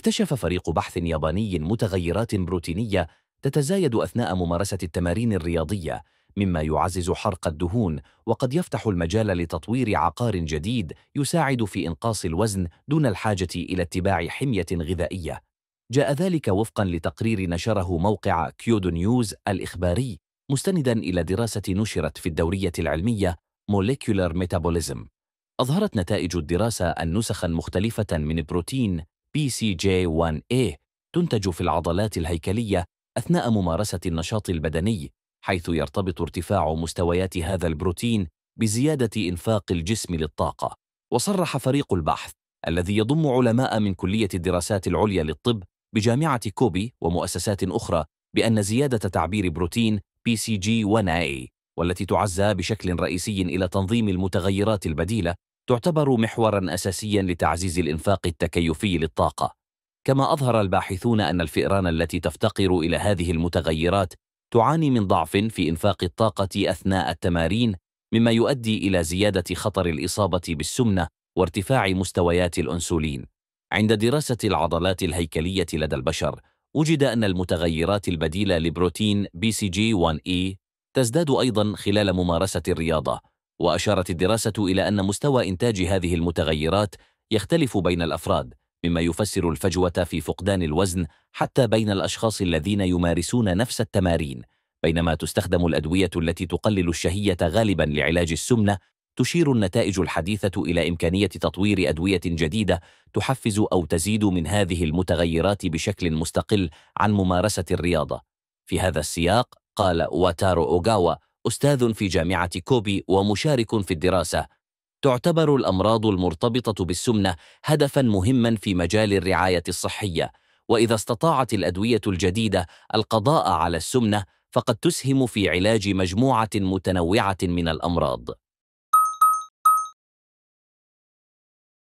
اكتشف فريق بحث ياباني متغيرات بروتينية تتزايد أثناء ممارسة التمارين الرياضية مما يعزز حرق الدهون وقد يفتح المجال لتطوير عقار جديد يساعد في إنقاص الوزن دون الحاجة إلى اتباع حمية غذائية جاء ذلك وفقا لتقرير نشره موقع كيودو نيوز الإخباري مستندا إلى دراسة نشرت في الدورية العلمية Molecular Metabolism أظهرت نتائج الدراسة أن نسخا مختلفة من بروتين pcj 1 a تنتج في العضلات الهيكلية أثناء ممارسة النشاط البدني حيث يرتبط ارتفاع مستويات هذا البروتين بزيادة إنفاق الجسم للطاقة وصرح فريق البحث الذي يضم علماء من كلية الدراسات العليا للطب بجامعة كوبي ومؤسسات أخرى بأن زيادة تعبير بروتين BCG1A والتي تعزى بشكل رئيسي إلى تنظيم المتغيرات البديلة تعتبر محورا أساسيا لتعزيز الإنفاق التكيفي للطاقة كما أظهر الباحثون أن الفئران التي تفتقر إلى هذه المتغيرات تعاني من ضعف في إنفاق الطاقة أثناء التمارين مما يؤدي إلى زيادة خطر الإصابة بالسمنة وارتفاع مستويات الأنسولين عند دراسة العضلات الهيكلية لدى البشر وجد أن المتغيرات البديلة لبروتين BCG1E e تزداد أيضا خلال ممارسة الرياضة وأشارت الدراسة إلى أن مستوى إنتاج هذه المتغيرات يختلف بين الأفراد مما يفسر الفجوة في فقدان الوزن حتى بين الأشخاص الذين يمارسون نفس التمارين بينما تستخدم الأدوية التي تقلل الشهية غالبا لعلاج السمنة تشير النتائج الحديثة إلى إمكانية تطوير أدوية جديدة تحفز أو تزيد من هذه المتغيرات بشكل مستقل عن ممارسة الرياضة في هذا السياق قال واتارو أوغاوا أستاذ في جامعة كوبي ومشارك في الدراسة تعتبر الأمراض المرتبطة بالسمنة هدفا مهما في مجال الرعاية الصحية وإذا استطاعت الأدوية الجديدة القضاء على السمنة فقد تسهم في علاج مجموعة متنوعة من الأمراض